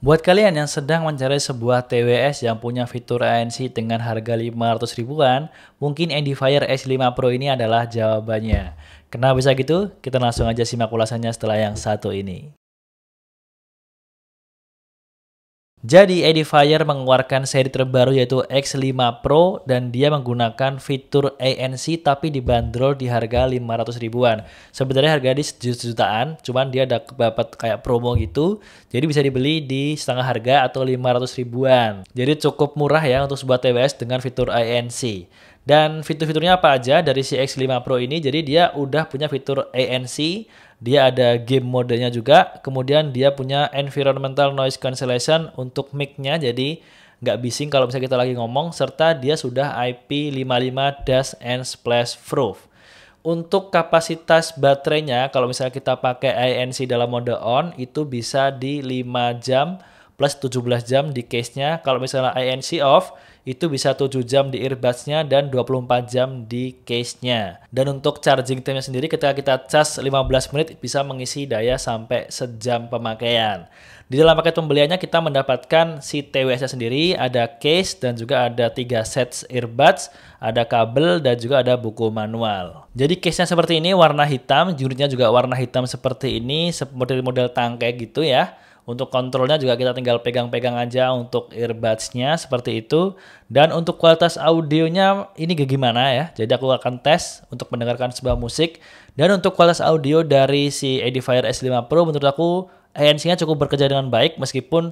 Buat kalian yang sedang mencari sebuah TWS yang punya fitur ANC dengan harga 500 ribuan, mungkin Edifier S5 Pro ini adalah jawabannya. Kenapa bisa gitu? Kita langsung aja simak ulasannya setelah yang satu ini. Jadi Edifier mengeluarkan seri terbaru yaitu X5 Pro dan dia menggunakan fitur ANC tapi dibanderol di harga 500 ribuan. Sebenarnya harga di sejuta jutaan, cuman dia ada dapat kayak promo gitu. Jadi bisa dibeli di setengah harga atau 500 ribuan. Jadi cukup murah ya untuk sebuah TWS dengan fitur ANC. Dan fitur-fiturnya apa aja dari CX5 Pro ini? Jadi dia udah punya fitur ANC, dia ada game modenya juga, kemudian dia punya environmental noise cancellation untuk mic-nya, jadi nggak bising kalau misalnya kita lagi ngomong, serta dia sudah IP55 dash and splash proof. Untuk kapasitas baterainya, kalau misalnya kita pakai ANC dalam mode on, itu bisa di 5 jam plus 17 jam di case-nya. Kalau misalnya INC off, itu bisa 7 jam di earbuds-nya dan 24 jam di case-nya. Dan untuk charging time-nya sendiri ketika kita charge 15 menit bisa mengisi daya sampai sejam pemakaian. Di dalam paket pembeliannya kita mendapatkan si TWS-nya sendiri, ada case dan juga ada tiga set earbuds, ada kabel dan juga ada buku manual. Jadi case-nya seperti ini warna hitam, unitnya juga warna hitam seperti ini, seperti model tangkai gitu ya. Untuk kontrolnya juga kita tinggal pegang-pegang aja untuk earbudsnya seperti itu. Dan untuk kualitas audionya ini kayak gimana ya. Jadi aku akan tes untuk mendengarkan sebuah musik. Dan untuk kualitas audio dari si Edifier S5 Pro menurut aku ANC-nya cukup bekerja dengan baik meskipun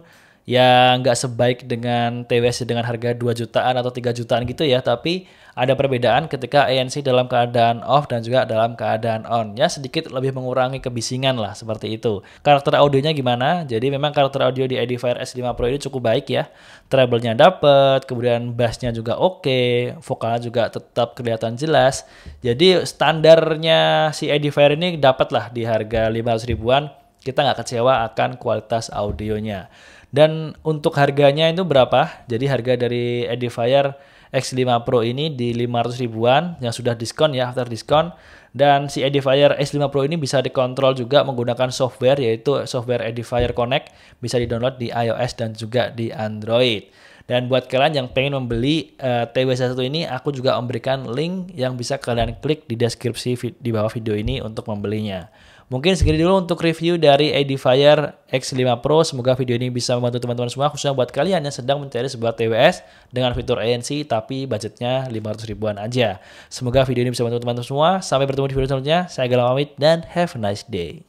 yang nggak sebaik dengan TWS dengan harga 2 jutaan atau 3 jutaan gitu ya, tapi ada perbedaan ketika ANC dalam keadaan off dan juga dalam keadaan on. Ya sedikit lebih mengurangi kebisingan lah seperti itu. Karakter audionya gimana? Jadi memang karakter audio di Edifier S5 Pro ini cukup baik ya. Treble-nya dapat, kemudian bass-nya juga oke, okay, vokalnya juga tetap kelihatan jelas. Jadi standarnya si Edifier ini dapat lah di harga 500 ribuan kita nggak kecewa akan kualitas audionya. Dan untuk harganya itu berapa? Jadi harga dari Edifier X5 Pro ini di 500 ribuan yang sudah diskon ya after diskon dan si Edifier s Pro ini bisa dikontrol juga menggunakan software yaitu software Edifier Connect bisa di di iOS dan juga di Android. Dan buat kalian yang pengen membeli uh, eh, TW1 ini, aku juga memberikan link yang bisa kalian klik di deskripsi di bawah video ini untuk membelinya. Mungkin segini dulu untuk review dari Edifier X5 Pro. Semoga video ini bisa membantu teman-teman semua, khususnya buat kalian yang sedang mencari sebuah TWS dengan fitur ANC tapi budgetnya 500 ribuan aja. Semoga video ini bisa membantu teman-teman semua. Sampai bertemu di video selanjutnya. Saya Galang pamit dan have a nice day.